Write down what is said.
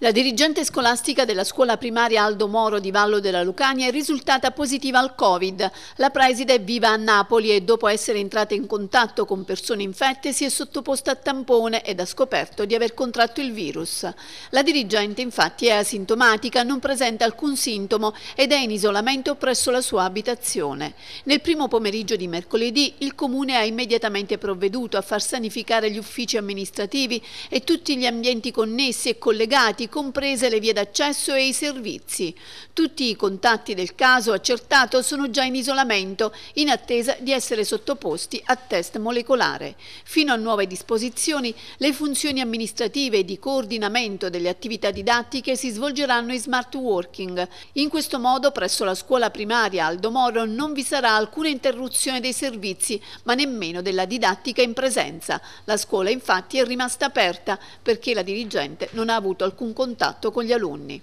La dirigente scolastica della scuola primaria Aldo Moro di Vallo della Lucania è risultata positiva al Covid. La preside è viva a Napoli e dopo essere entrata in contatto con persone infette si è sottoposta a tampone ed ha scoperto di aver contratto il virus. La dirigente infatti è asintomatica, non presenta alcun sintomo ed è in isolamento presso la sua abitazione. Nel primo pomeriggio di mercoledì il comune ha immediatamente provveduto a far sanificare gli uffici amministrativi e tutti gli ambienti connessi e collegati comprese le vie d'accesso e i servizi. Tutti i contatti del caso accertato sono già in isolamento in attesa di essere sottoposti a test molecolare. Fino a nuove disposizioni le funzioni amministrative e di coordinamento delle attività didattiche si svolgeranno in smart working. In questo modo presso la scuola primaria Aldo Moro non vi sarà alcuna interruzione dei servizi ma nemmeno della didattica in presenza. La scuola infatti è rimasta aperta perché la dirigente non ha avuto alcun contatto con gli alunni.